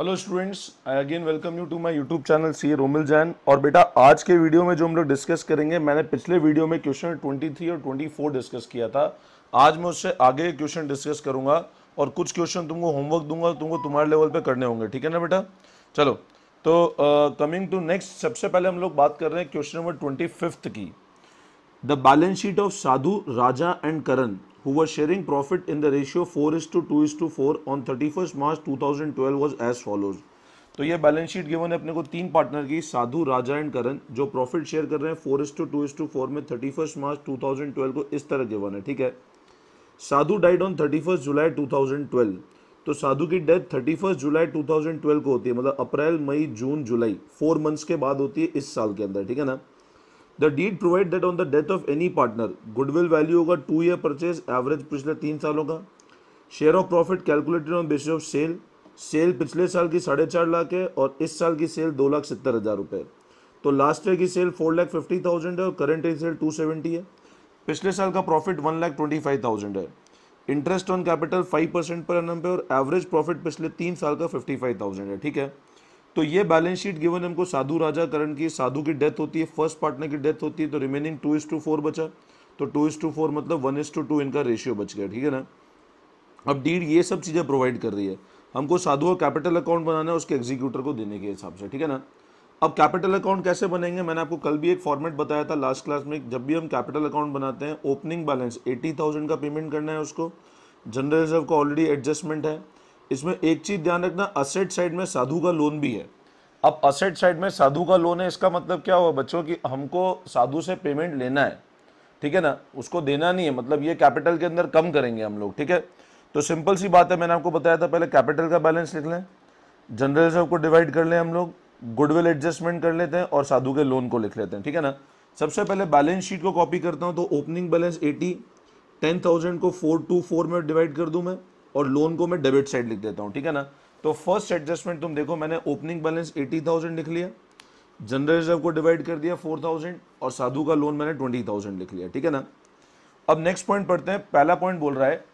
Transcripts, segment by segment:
Hello students I again welcome you to my YouTube channel C Romil Jain और बेटा आज के वीडियो में जो हम लोग डिस्कस करेंगे मैंने पिछले वीडियो में क्वेश्चन 23 और 24 डिस्कस किया था आज मैं उससे आगे क्वेश्चन डिस्कस करूंगा और कुछ क्वेश्चन तुमको होमवर्क दूंगा तुमको तुम्हारे लेवल पे करने होंगे ठीक है ना बेटा चलो तो कमिंग टू नेक्स्ट सबसे पहले हम लोग बात कर रहे हैं क्वेश्चन नंबर ट्वेंटी की the balance sheet of Sadhu Raja and Karan who was sharing profit in the ratio 4 is to 2 is to 4 on 31st March 2012 was as follows. तो ये बैलेंस शीट गिवन है अपने को तीन पार्टनर की साधु राजा एंड करण जो प्रॉफिट शेयर कर रहे हैं four is to two is to four में thirty first March two thousand twelve को इस तरह गिवन है ठीक है Sadhu died on thirty first July two thousand twelve तो साधु की death thirty first July two thousand twelve को होती है मतलब अप्रैल मई जून जुलाई फोर मंथ्स के बाद होती है इस साल के अंदर ठीक है ना the deed provide that on the death of any partner goodwill value होगा टू ईयर परचेज एवरेज पिछले तीन सालों का share of profit calculated on basis of sale sale पिछले साल की साढ़े चार लाख है और इस साल की सेल दो लाख सत्तर हज़ार रुपये तो लास्ट ईयर की sale four lakh fifty thousand है और current year sale two seventy है पिछले साल का profit one lakh twenty five thousand है interest on capital five percent per annum पे और एवरेज प्रॉफिट पिछले तीन साल का फिफ्टी फाइव थाउजेंड है ठीक है तो ये बैलेंस शीट गिवन हमको साधु राजा करण की साधु की डेथ होती है फर्स्ट पार्टनर की डेथ होती है तो remaining two is to four बचा तो टू इज टू फोर मतलब वन इज टू टू इनका रेशियो बच गया ठीक है ना अब डीड ये सब चीज़ें प्रोवाइड कर रही है हमको साधु और कैपिटल अकाउंट बनाना है उसके एग्जीक्यूटर को देने के हिसाब से ठीक है ना अब कैपिटल अकाउंट कैसे बनेंगे मैंने आपको कल भी एक फॉर्मेट बताया था लास्ट क्लास में जब भी हम कैपिटल अकाउंट बनाते हैं ओपनिंग बैलेंस एटी थाउजेंड का पेमेंट करना है उसको जनरल रिजर्व का ऑलरेडी एडजस्टमेंट है इसमें एक चीज़ ध्यान रखना असेट साइड में साधु का लोन भी है अब असेट साइड में साधु का लोन है इसका मतलब क्या हुआ बच्चों कि हमको साधु से पेमेंट लेना है ठीक है ना उसको देना नहीं है मतलब ये कैपिटल के अंदर कम करेंगे हम लोग ठीक है तो सिंपल सी बात है मैंने आपको बताया था पहले कैपिटल का बैलेंस लिख लें जनरल रिजर्व को डिवाइड कर लें हम लोग गुडविल एडजस्टमेंट कर लेते हैं और साधु के लोन को लिख लेते हैं ठीक है ना सबसे पहले बैलेंस शीट को कॉपी करता हूँ तो opening balance eighty ten thousand को फोर टू फोर में डिवाइड कर दूँ मैं और लोन को मैं डेबिट साइड लिख देता हूँ ठीक है ना तो फर्स्ट एडजस्टमेंट तुम देखो मैंने ओपनिंग बैलेंस एटी थाउजेंड लिख लिया जनरल रिजर्व को डिवाइड कर दिया फोर थाउजेंड और साधु का लोन मैंने ट्वेंटी थाउजेंड लिख लिया ठीक है ना अब नेक्स्ट पॉइंट पढ़ते हैं पहला पॉइंट बोल रहा है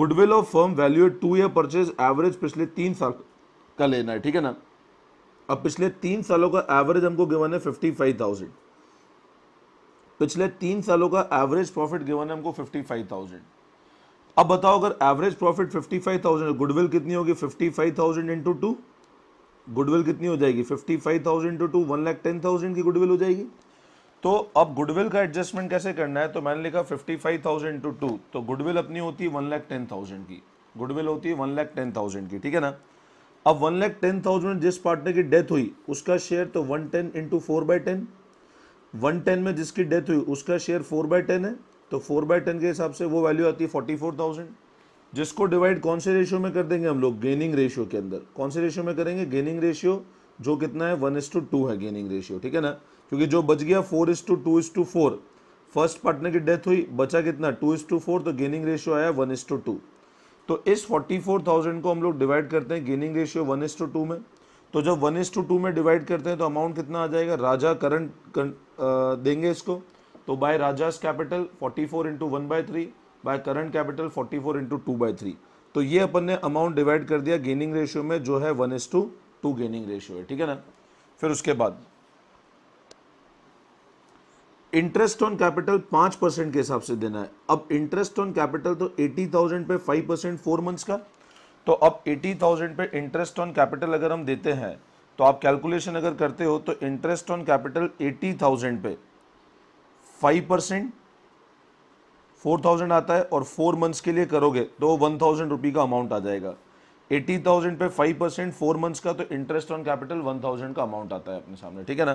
goodwill of firm value two year purchase average पिछले तीन साल का लेना है ठीक है ना अब पिछले तीन सालों का एवरेज हमको गिवन है फिफ्टी फाइव थाउजेंड पिछले तीन सालों का एवरेज प्रॉफिट गिवन है हमको फिफ्टी फाइव थाउजेंड अब बताओ अगर एवरेज प्रॉफिट 55,000 गुडविल कितनी होगी 55,000 इंटू टू गुडविल कितनी हो जाएगी 55,000 into two one lakh ten thousand की गुडविल हो जाएगी तो अब गुडविल का एडजस्टमेंट कैसे करना है तो मैंने लिखा 55,000 इंटू टू तो गुडविल अपनी होती है वन लाख टेन थाउजेंड की गुडविल होती है वन लाख टेन थाउजेंड की ठीक है ना अब वन लाख टेन थाउजेंड जिस पार्टनर की डेथ हुई उसका शेयर तो one ten into four by ten one ten में जिसकी डेथ हुई उसका शेयर फोर बाई टेन है तो फोर बाय टेन के हिसाब से वो वैल्यू आती है फोर्टी फोर थाउजेंड जिसको डिवाइड कौन से रेशियो में कर देंगे हम लोग गेनिंग रेशियो के अंदर कौन से रेशियो में करेंगे गेनिंग रेशियो जो कितना है वन इज टू टू है गेनिंग रेशियो ठीक है ना क्योंकि जो बच गया four is to to is to four first partner की डेथ हुई बचा कितना टू इज टू फोर तो गेनिंग रेशियो आया वन इज टू टू तो इस फोर्टी फोर थाउजेंड को हम लोग डिवाइड करते हैं gaining ratio one is to two में तो जब वन इज टू टू में डिवाइड करते हैं तो अमाउंट कितना आ जाएगा राजा करंट कर, देंगे इसको तो by Raja's capital 44 four into one by three by current capital 44 four into two by three तो ये अपन ने अमाउंट डिवाइड कर दिया गेनिंग रेशियो में जो है one is to two gaining ratio है ठीक है ना फिर उसके बाद इंटरेस्ट ऑन कैपिटल पांच परसेंट के हिसाब से देना है अब इंटरेस्ट ऑन कैपिटल तो एटी थाउजेंड पे फाइव परसेंट फोर मंथ्स का तो अब एटी थाउजेंड पे इंटरेस्ट ऑन कैपिटल अगर हम देते हैं तो आप कैलकुलेशन अगर करते हो तो interest on capital eighty thousand पे फाइव परसेंट फोर थाउजेंड आता है और फोर मंथ्स के लिए करोगे तो वन थाउजेंड रुपी का अमाउंट आ जाएगा एटी थाउजेंड पे फाइव परसेंट फोर मंथ्स का तो interest on capital one thousand का अमाउंट आता है अपने सामने ठीक है ना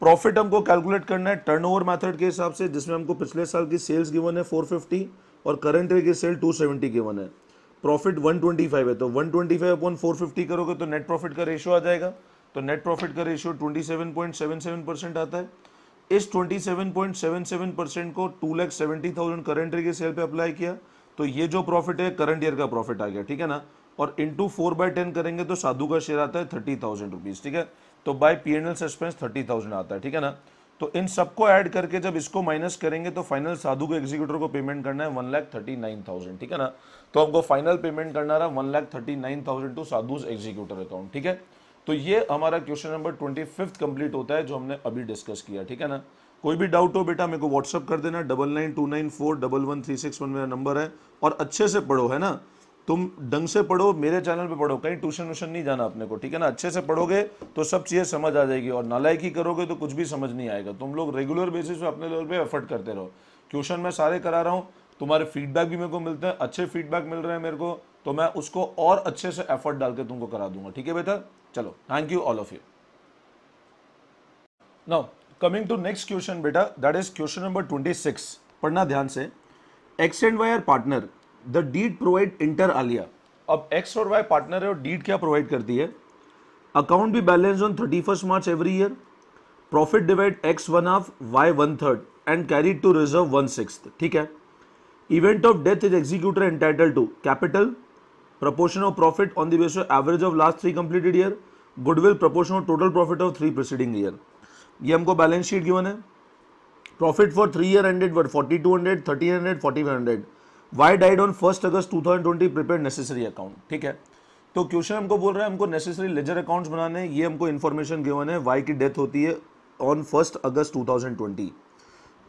प्रॉफिट हमको कैलकुलेट करना है टर्नओवर मेथड के हिसाब से जिसमें हमको पिछले साल की सेल्स गिवन है 450 और करंट ईयर की सेल 270 गिवन है प्रॉफिट 125 है तो वन ट्वेंटी फाइव अपन फोर करोगे तो नेट प्रॉफिट का रेशियो आ जाएगा तो नेट प्रॉफिट का रेशियो 27.77 परसेंट आता है इस 27.77 परसेंट को two lakh seventy thousand current year के सेल पे अप्लाई किया तो ये जो प्रॉफिट है करंट ईयर का प्रॉफिट आ गया ठीक है ना और इंटू फोर बाय टेन करेंगे तो साधु का शेयर आता है थर्टी थाउजेंड रुपीज़ ठीक है तो by P N L suspense thirty thousand आता है ठीक है ना तो इन सबको ऐड करके जब इसको माइनस करेंगे तो फाइनल साधु को एग्जीक्यूटर को पेमेंट करना है one lakh thirty nine thousand ठीक है ना तो हमको फाइनल पेमेंट करना रहा one lakh thirty nine thousand to Sadhu executor account ठीक है तो ये हमारा question number twenty fifth complete होता है जो हमने अभी डिस्कस किया ठीक है ना कोई भी डाउट हो बेटा मेरे को व्हाट्सअप कर देना double nine two nine four double one three six one मेरा नंबर है और अच्छे से पढ़ो है ना तुम ढंग से पढ़ो मेरे चैनल पे पढ़ो कहीं ट्यूशन व्यूशन नहीं जाना अपने को ठीक है ना अच्छे से पढ़ोगे तो सब चीज़ें समझ आ जाएगी और नालायकी करोगे तो कुछ भी समझ नहीं आएगा तुम लोग रेगुलर बेसिस पे अपने लेवल पर एफर्ट करते रहो ट्यूशन मैं सारे करा रहा हूँ तुम्हारे फीडबैक भी मेरे को मिलते हैं अच्छे फीडबैक मिल रहे हैं मेरे को तो मैं उसको और अच्छे से एफर्ट डाल के तुमको करा दूंगा ठीक है बेटा चलो thank you all of you now coming to next question बेटा that is question number twenty six पढ़ना ध्यान से X and Y are partner the deed provide inter alia अब एक्स और वाई पार्टनर है और डीड क्या प्रोवाइड करती है अकाउंट भी balance on thirty first March every year profit divide X one of Y one third and carry to reserve one six ठीक है event of death is executor entitle to capital proportion of profit on the basis of average of last three completed year goodwill proportion of total profit of three preceding year ये हमको balance sheet given है profit for three year ended were forty two hundred thirty hundred forty five hundred Y died on first August two thousand twenty prepare necessary account ठीक है तो question हमको बोल रहा है हमको नेसेसरी लेजर अकाउंट्स बनाने ये हमको इन्फॉर्मेशन गिवन है वाई की डेथ होती है on first August two thousand twenty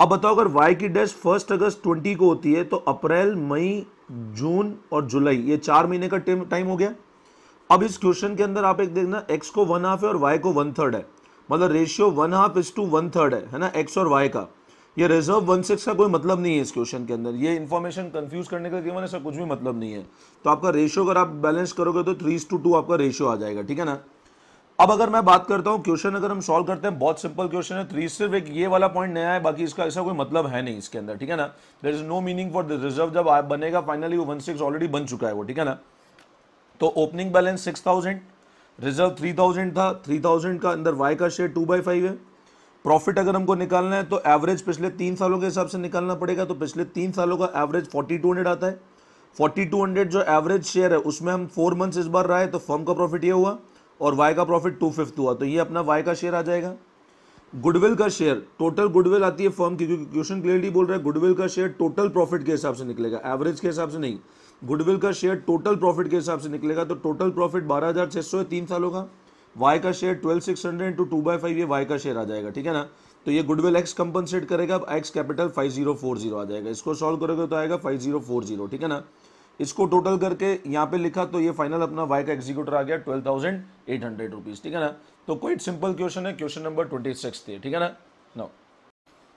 अब बताओ अगर वाई की डेथ फर्स्ट अगस्त ट्वेंटी को होती है तो अप्रैल मई जून और जुलाई ये चार महीने का टाइम हो गया अब इस क्वेश्चन के अंदर आप एक देखना एक्स को वन हाफ है और वाई को वन थर्ड है मतलब ratio one half is to one third है है ना एक्स और वाई का ये रिजर्व वन सिक्स का कोई मतलब नहीं है इस क्वेश्चन के अंदर ये इन्फॉर्मेशन कंफ्यूज करने का केवल ऐसा कुछ भी मतलब नहीं है तो आपका रेशियो अगर आप बैलेंस करोगे तो थ्री टू टू आपका रेशियो आ जाएगा ठीक है ना अब अगर मैं बात करता हूँ क्वेश्चन अगर हम सॉल्व करते हैं बहुत सिंपल क्वेश्चन है थ्री सिर्फ एक ये वाला पॉइंट नया है बाकी इसका ऐसा कोई मतलब है नहीं इसके अंदर ठीक है ना there is no meaning for the reserve जब आप बनेगा फाइनली वो वन सिक्स ऑलरेडी बन चुका है वो ठीक है ना तो opening balance six thousand reserve three thousand था थ्री थाउजेंड का अंदर वाई का शेयर टू बाई फाइव है प्रॉफिट अगर हमको निकालना है तो एवरेज पिछले तीन सालों के हिसाब से निकालना पड़ेगा तो पिछले तीन सालों का एवरेज फोर्टी टू हंड्रेड आता है फोर्टी टू हंड्रेड जो एवरेज शेयर है उसमें हम फोर मंथ्स इस बार रहा है तो फर्म का प्रॉफिट ये हुआ और वाई का प्रॉफिट टू फिफ्थ हुआ तो ये अपना वाई का शेयर आ जाएगा गुडविल का शेयर टोटल गुडविल आती है फर्म की क्योंकि क्वेश्चन क्लियरली बोल रहा है गुडविल का शेयर टोटल प्रॉफिट के हिसाब से निकलेगा एवरेज के हिसाब से नहीं गुडविल का शेयर टोटल प्रॉफिट के हिसाब से निकलेगा तो टोटल प्रॉफिट बारह हज़ार छह सौ है तीन सालों का वाई का share twelve six hundred into two by five ये वाई का शेयर आ जाएगा ठीक है ना तो ये गुडविल एक्स कंपनसेट करेगा अब X capital five zero four zero आ जाएगा इसको सॉल्व करोगे तो आएगा फाइव जीरो फोर जीरो ठीक है ना इसको टोटल करके यहाँ पे लिखा तो ये फाइनल अपना वाई का एग्जीक्यूटर आ गया twelve thousand eight hundred rupees ठीक है ना तो क्विट सिंपल क्वेश्चन है क्वेश्चन नंबर ट्वेंटी सिक्स थे ठीक है ना नो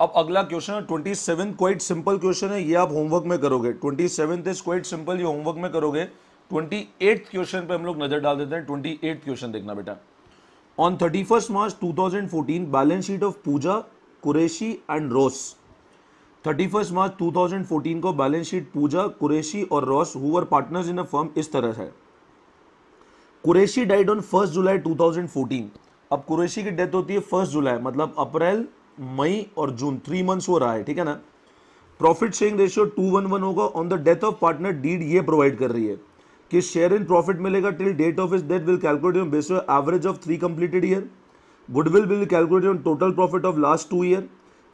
अब अगला क्वेश्चन है twenty seven quite simple question है ये आप होमवर्क में करोगे twenty seven is quite simple ये होमवर्क में करोगे ट्वेंटी एट्थ क्वेश्चन पे हम लोग नजर डाल देते हैं ट्वेंटी एट्थ क्वेश्चन देखना बेटा on thirty first March two thousand fourteen balance sheet of Pooja Qureshi and Ross thirty first March 2014 को बैलेंस शीट पूजा कुरेशी और Ross Hoover partners in a firm इस तरह है Qureshi died on first July 2014 अब कुरेशी की डेथ होती है फर्स्ट जुलाई मतलब अप्रैल मई और जून थ्री मंथ्स हो रहा है ठीक है ना profit sharing ratio two one one होगा on the death of partner deed ये प्रोवाइड कर रही है कि शेयर इन प्रॉफिट मिलेगा till date of is death will calculate base average of three completed year goodwill will calculate on total profit of last two year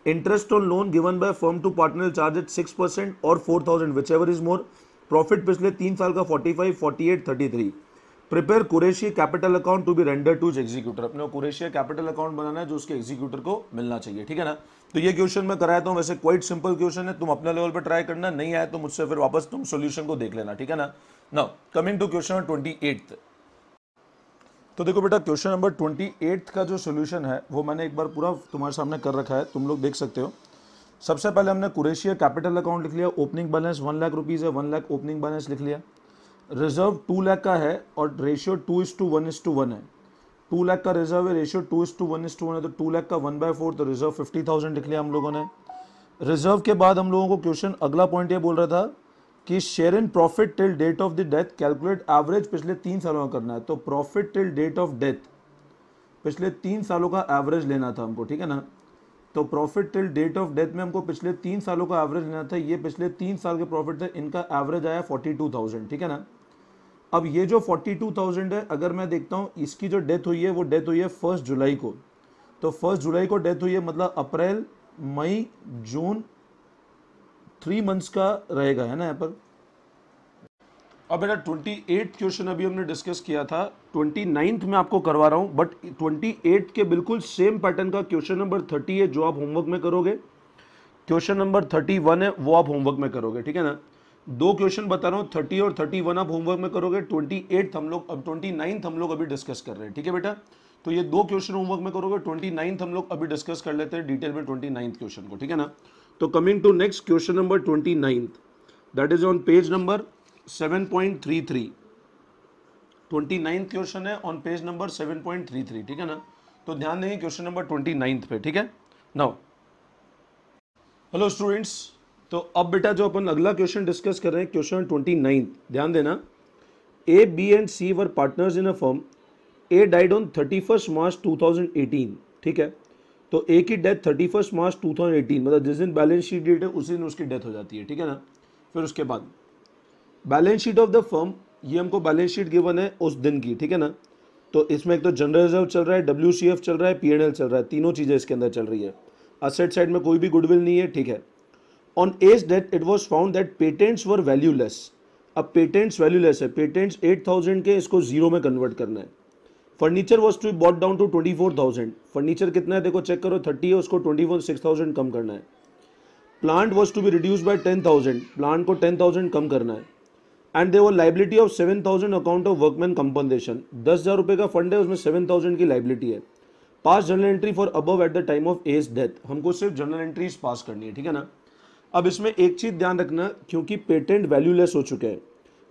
interest loan given by firm to partner charge at six percent और four thousand whichever is more profit पिछले तीन साल का forty forty five eight thirty three prepare कुरेशिया capital account to be render to executor अपने कुरेशिया capital account बनाना है जो उसके एग्जीक्यूटर को मिलना चाहिए ठीक है ना तो ये क्वेश्चन मैं कराया था वैसे क्वाइट सिंपल क्वेश्चन है तुम अपने लेवल पर ट्राई करना नहीं आया तो मुझसे फिर वापस तुम सोल्यूशन को देख लेना ठीक है ना now coming to question twenty eighth तो देखो बेटा क्वेश्चन नंबर ट्वेंटी एट का जो सोल्यूशन है वो मैंने एक बार पूरा तुम्हारे सामने कर रखा है तुम लोग देख सकते हो सबसे पहले हमने कुरेशिया कैपिटल अकाउंट लिख लिया opening balance one lakh rupees है वन लाख ओपनिंग बैलेंस लिख लिया रिजर्व टू लाख का है और ratio two is two one is two one है टू लाख का रिजर्व है ratio two is two one is two one है तो टू लाख का वन बाय फोर तो रिजर्व फिफ्टी थाउजेंड लिख लिया हम लोगों ने रिजर्व के बाद हम लोगों को क्वेश्चन अगला पॉइंट ये बोल रहा था कि share in profit till date of the death calculate average पिछले तीन सालों का करना है तो profit till date of death पिछले तीन सालों का एवरेज लेना था हमको ठीक है ना तो profit till date of death में हमको पिछले तीन सालों का एवरेज लेना था ये पिछले तीन साल के प्रॉफिट थे इनका एवरेज आया फोर्टी टू थाउजेंड ठीक है ना अब ये जो फोर्टी टू थाउजेंड है अगर मैं देखता हूँ इसकी जो डेथ हुई है वो डेथ हुई है फर्स्ट जुलाई को तो फर्स्ट जुलाई को डेथ हुई है मतलब अप्रैल मई जून थ्री मंथ्स का रहेगा है ना यहाँ पर अब बेटा ट्वेंटी एट क्वेश्चन अभी हमने डिस्कस किया था ट्वेंटी नाइन्थ में आपको करवा रहा हूँ बट ट्वेंटी एट के बिल्कुल सेम पैटर्न का क्वेश्चन नंबर थर्टी है जो आप होमवर्क में करोगे क्वेश्चन नंबर थर्टी वन है वो आप होमवर्क में करोगे ठीक है ना दो क्वेश्चन बता रहा हूँ थर्टी और थर्टी वन आप होमवर्क में करोगे ट्वेंटी एट हम लोग अब ट्वेंटी नाइन्थ हम लोग अभी डिस्कस कर रहे हैं ठीक है बेटा तो ये दो क्वेश्चन होमवर्क में करोगे ट्वेंटी नाइन्थ हम लोग अभी डिस्कस कर लेते हैं डिटेल में ट्वेंटी नाइन्थ क्वेश्चन को ठीक है ना तो coming to next question number twenty ninth that is on page number seven point three three twenty ninth question है on page number seven point three three ठीक है ना तो ध्यान देंगे क्वेश्चन नंबर ट्वेंटी नाइन्थ पे ठीक है नाउ हेलो स्टूडेंट्स तो अब बेटा जो अपन अगला क्वेश्चन डिस्कस कर रहे हैं क्वेश्चन ट्वेंटी नाइन्थ ध्यान देना A B and C were partners in a firm A died on thirty first March two thousand eighteen ठीक है तो ए की death thirty first March two thousand eighteen मतलब जिस दिन बैलेंस शीट डेट है उसी दिन उसकी डेथ हो जाती है ठीक है ना फिर उसके बाद balance sheet of the firm ये हमको बैलेंस शीट गिवन है उस दिन की ठीक है ना तो इसमें एक तो जनरल रिजर्व चल रहा है डब्ल्यू चल रहा है पी चल रहा है तीनों चीज़ें इसके अंदर चल रही है असेट साइड में कोई भी गुडविल नहीं है ठीक है on as date it was found that patents were valueless अब पेटेंट्स वैल्यूलेस है पेटेंट्स एट थाउजेंड के इसको जीरो में कन्वर्ट करना है furniture was to bought down to twenty four thousand furniture कितना है देखो चेक करो थर्टी है उसको ट्वेंटी फोर सिक्स थाउजेंड कम करना है plant was to be reduce by ten thousand plant को टेन थाउजेंड कम करना है एंड दे वो liability of seven thousand account of workman compensation दस हज़ार रुपये का फंड है उसमें सेवन थाउजेंड की लाइबिलिटी है pass journal entry for above at the time of as death हमको सिर्फ जर्नल एंट्रीज पास करनी है ठीक है ना अब इसमें एक चीज़ ध्यान रखना क्योंकि पेटेंट वैल्यूलेस हो चुके हैं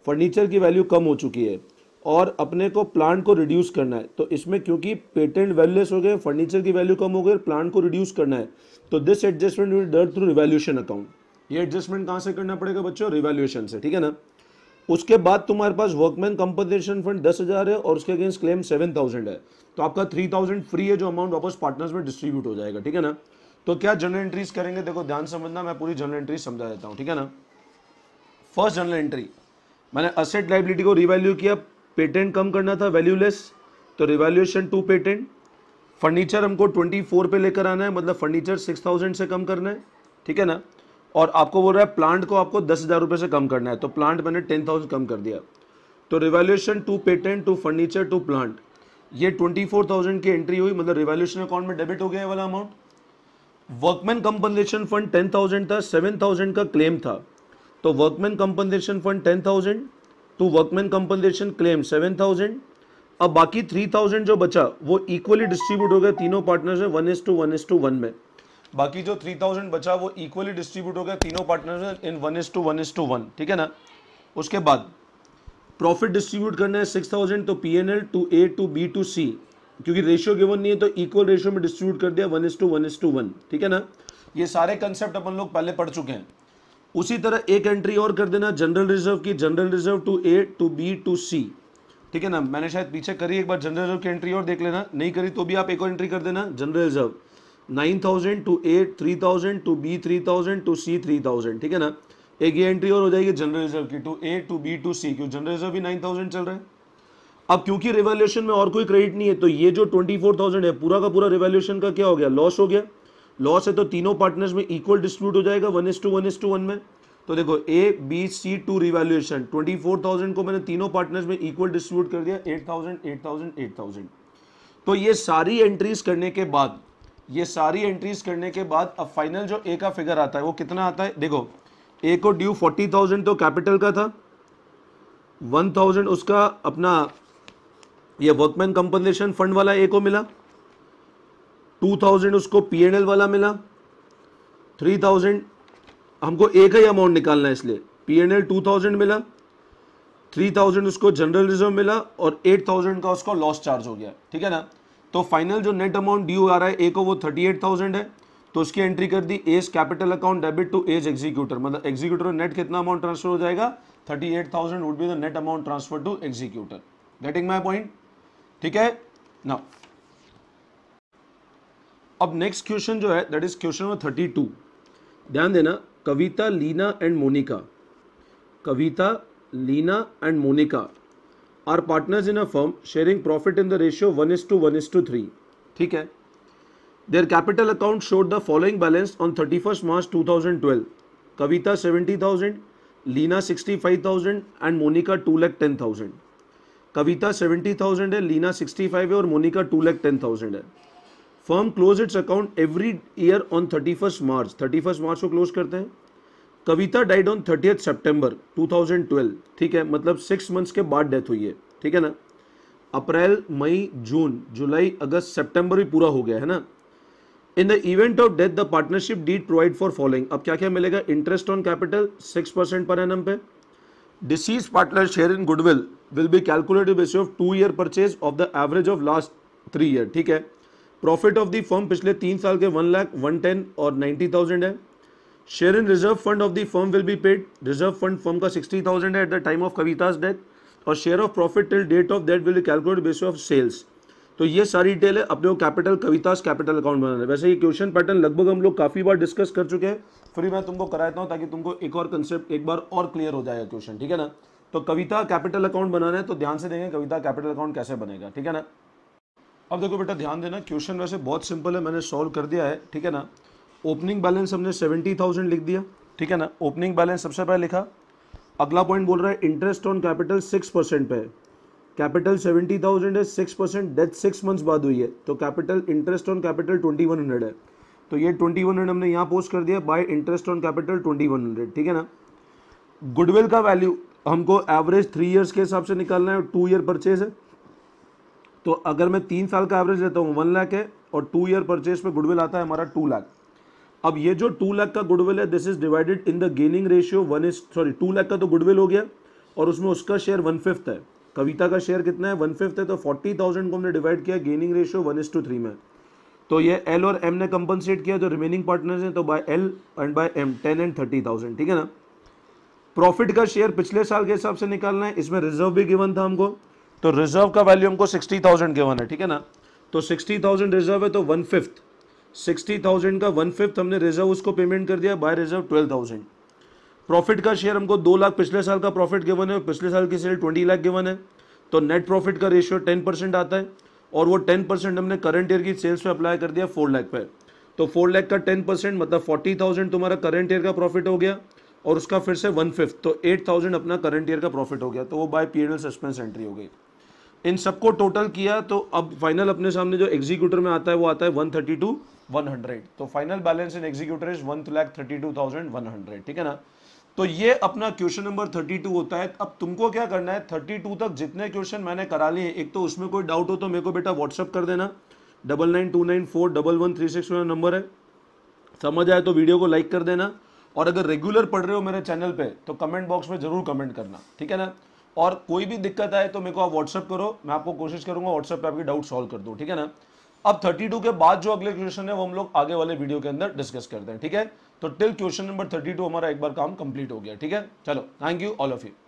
फर्नीचर की वैल्यू कम हो चुकी है और अपने को प्लांट को रिड्यूस करना है तो इसमें क्योंकि पेटेंट वैल्यूस हो गए फर्नीचर की वैल्यू कम हो गई और प्लांट को रिड्यूस करना है तो दिस एडजस्टमेंट विल डर थ्रू रिवैल्यूशन अकाउंट ये एडजस्टमेंट कहाँ से करना पड़ेगा बच्चों रिवैल्यूशन से ठीक है ना उसके बाद तुम्हारे पास वर्कमैन कंपनसेशन फंड दस हज़ार है और उसके अगेंस्ट क्लेम सेवन थाउजेंड है तो आपका थ्री थाउजेंड फ्री है जो अमाउंट वापस पार्टनर्स में डिस्ट्रीब्यूट हो जाएगा ठीक है ना तो क्या जनरल एंट्रीज करेंगे देखो ध्यान समझना मैं पूरी जनरल एंट्री समझा देता हूँ ठीक है ना फर्स्ट जनरल एंट्री मैंने असेट लाइबिलिटी को रिवैल्यू किया पेटेंट कम करना था वैल्यूलेस तो रिवैल्यूएशन टू पेटेंट फर्नीचर हमको ट्वेंटी फोर पे लेकर आना है मतलब फर्नीचर सिक्स थाउजेंड से कम करना है ठीक है ना और आपको बोल रहा है प्लांट को आपको दस हज़ार रुपये से कम करना है तो प्लांट मैंने टेन थाउजेंड कम कर दिया तो revaluation to patent to furniture to plant ये ट्वेंटी फोर थाउजेंड की एंट्री हुई मतलब रिवैल्यूशन अकाउंट में डेबिट हो गया वाला amount workman compensation fund ten thousand था सेवन थाउजेंड का क्लेम था तो workman compensation fund ten thousand to workman compensation claim seven thousand अब बाकी थ्री थाउजेंड जो बचा वो इक्वली डिस्ट्रीब्यूट हो गया तीनों पार्टनर्स में one is to one is to one में बाकी जो थ्री थाउजेंड बचा वो इक्वली डिस्ट्रीब्यूट हो गया तीनों पार्टनर्स में इन one is to one is to one ठीक है ना उसके बाद प्रॉफिट डिस्ट्रीब्यूट करना है सिक्स थाउजेंड तो P N L to A to B to C क्योंकि रेशियो गिवन नहीं है तो इक्वल रेशियो में डिस्ट्रीब्यूट कर दिया one is to one is to one ठीक है ना ये सारे कंसेप्ट अपन लोग पहले पढ़ चुके हैं उसी तरह एक एंट्री और कर देना जनरल रिजर्व की general reserve to A to B to C ठीक है ना मैंने शायद पीछे करी एक बार जनरल रिजर्व की एंट्री और देख लेना नहीं करी तो भी आप एक और एंट्री कर देना general reserve nine thousand to A three thousand to B three thousand to C three thousand ठीक है ना एक ये एंट्री और हो जाएगी जनरल रिजर्व की to A to B to C क्यों जनरल रिजर्व भी नाइन थाउजेंड चल रहा है अब क्योंकि रिवॉल्यूशन में और कोई क्रेडिट नहीं है तो ये जो ट्वेंटी फोर थाउजेंड है पूरा का पूरा रिवॉल्यूशन का क्या हो गया लॉस हो गया लॉस है तो तीनों पार्टनर्स में इक्वल डिस्ट्रीब्यूट हो जाएगा one is to one is to one में तो देखो A B C to revaluation twenty four thousand को मैंने तीनों पार्टनर्स में इक्वल डिस्ट्रीब्यूट कर दिया eight thousand eight thousand eight thousand तो ये सारी एंट्रीज करने के बाद ये सारी एंट्रीज करने के बाद अब फाइनल जो ए का फिगर आता है वो कितना आता है देखो ए को ड्यू फोर्टी थाउजेंड तो कैपिटल का था वन थाउजेंड उसका अपना ये वर्कमैन कंपनसेशन फंड वाला ए को मिला टू थाउजेंड उसको पी एन एल वाला मिला थ्री थाउजेंड हमको एक ही अमाउंट निकालना है इसलिए P N L two thousand मिला थ्री थाउजेंड उसको जनरल रिजर्व मिला और एट थाउजेंड का उसको लॉस चार्ज हो गया ठीक है ना तो फाइनल जो नेट अमाउंट ड्यू आ रहा है ए को वो थर्टी एट थाउजेंड है तो उसकी एंट्री कर दी as capital account debit to as executor मतलब एग्जीक्यूटर नेट कितना अमाउंट ट्रांसफर हो जाएगा thirty eight thousand would be the net amount transfer to executor getting my point ठीक है ना अब नेक्स्ट क्वेश्चन जो है that is question number thirty two ध्यान देना Kavita Leena and Monika Kavita Leena and Monika are partners in a firm sharing profit in the ratio one is to one is two three ठीक है their capital account showed the following balance on thirty first March two thousand twelve Kavita seventy thousand Leena sixty five thousand and Monika two lakh ten thousand Kavita seventy thousand है Leena sixty five है और Monika two lakh ten thousand है firm close its account every year on thirty first March thirty first March को close करते हैं Kavita died on thirtieth September two thousand twelve ठीक है मतलब सिक्स मंथ्स के बाद डेथ हुई है ठीक है ना अप्रैल मई जून जुलाई अगस्त सेप्टेम्बर भी पूरा हो गया है ना in the event of death the partnership deed provide for following अब क्या क्या मिलेगा interest on capital six percent per annum pay deceased partner share in goodwill will be calculative basis of two year purchase of the average of last three year ठीक है profit of the firm पिछले तीन साल के one lakh one ten और ninety thousand है share in reserve fund of the firm will be paid reserve fund firm का sixty thousand है at the time of Kavita's death और share of profit till date of date will calculate base of sales तो ये सारी detail है अपने capital Kavita's capital account बनाना है वैसे ये क्वेश्चन पैटर्न लगभग हम लोग काफ़ी बार डिस्कस कर चुके हैं फिर मैं तुमको कराता हूँ ताकि तुमको एक और कंसेप्ट एक बार और क्लियर हो जाएगा क्वेश्चन ठीक है ना तो कविता कैपिटल अकाउंट बनाना है तो ध्यान से देंगे कविता कैपिटल अकाउंट कैसे बनेगा ठीक है ना अब देखो बेटा ध्यान देना क्वेश्चन वैसे बहुत सिंपल है मैंने सॉल्व कर दिया है ठीक है ना ओपनिंग बैलेंस हमने सेवेंटी थाउजेंड लिख दिया ठीक है ना ओपनिंग बैलेंस सबसे पहले लिखा अगला पॉइंट बोल रहा है interest on capital six percent पे है कैपिटल सेवेंटी थाउजेंड है six percent death six months बाद हुई है तो capital interest on capital twenty one hundred है तो ये ट्वेंटी वन हंड्रेड हमने यहाँ पोस्ट कर दिया by interest on capital twenty one hundred ठीक है ना गुडविल का वैल्यू हमको एवरेज थ्री ईयर्स के हिसाब से निकालना है टू ईयर परचेज है तो अगर मैं तीन साल का एवरेज लेता हूँ वन लाख है और टू ईयर परचेज पे गुडविल आता है हमारा टू लाख अब ये जो टू लाख का गुडविल है this is divided in the gaining ratio one is sorry two lakh का तो गुडविल हो गया और उसमें उसका शेयर वन फिफ्थ है कविता का शेयर कितना है वन फिफ्थ है तो फोर्टी थाउजेंड को हमने डिवाइड किया gaining ratio one is two three में तो ये एल और एम ने कंपनसेट किया जो रिमेनिंग पार्टनर्स हैं तो by L and by M ten and thirty thousand ठीक है ना प्रॉफिट का शेयर पिछले साल के हिसाब से निकालना है इसमें रिजर्व भी गिवन था हमको तो रिजर्व का वैल्यू हमको सिक्सटी थाउजेंड के वन है ठीक है ना तो सिक्सटी थाउजेंड रिजर्व है तो वन फिफ्थ सिक्सटी थाउजेंड का वन फिफ्थ हमने रिजर्व उसको पेमेंट कर दिया by reserve twelve thousand profit का शेयर हमको दो लाख पिछले साल का प्रॉफिट गेवन है पिछले साल की सेल ट्वेंटी लाख गेवन है तो नेट प्रॉफिट का रेशियो टेन परसेंट आता है और वो टेन परसेंट हमने करंट ईयर की सेल्स पर अप्लाई कर दिया फोर लाख पे तो फोर लाख का टेन परसेंट मतलब फोर्टी थाउजेंड तुम्हारा करंट ईयर का प्रॉफिट हो गया और उसका फिर से वन फिफ्थ तो एट थाउजेंड अपना करंट ईयर का प्रॉफिट हो गया तो वो by P L suspense entry हो गई इन सबको टोटल किया तो अब फाइनल अपने सामने जो एग्जीक्यूटर में आता है वो आता है 132 100 तो final balance in executor is one lakh thirty two thousand one hundred ठीक है ना तो ये अपना क्वेश्चन नंबर 32 होता है अब तुमको क्या करना है 32 तक जितने क्वेश्चन मैंने करा लिए एक तो उसमें कोई डाउट हो तो मेरे को बेटा व्हाट्सअप कर देना double nine two nine four double one three six मेरा नंबर है समझ आए तो वीडियो को लाइक कर देना और अगर रेगुलर पढ़ रहे हो मेरे चैनल पर तो कमेंट बॉक्स में जरूर कमेंट करना ठीक है ना और कोई भी दिक्कत आए तो मेरे को आप व्हाट्सअप करो मैं आपको कोशिश करूंगा व्हाट्सअप पे आपकी डाउट सॉल्व कर दूँ ठीक है ना अब 32 के बाद जो अगले क्वेश्चन है वो हम लोग आगे वाले वीडियो के अंदर डिस्कस करते हैं ठीक है तो टिल क्वेश्चन नंबर 32 हमारा एक बार काम कंप्लीट हो गया ठीक है चलो thank you all of you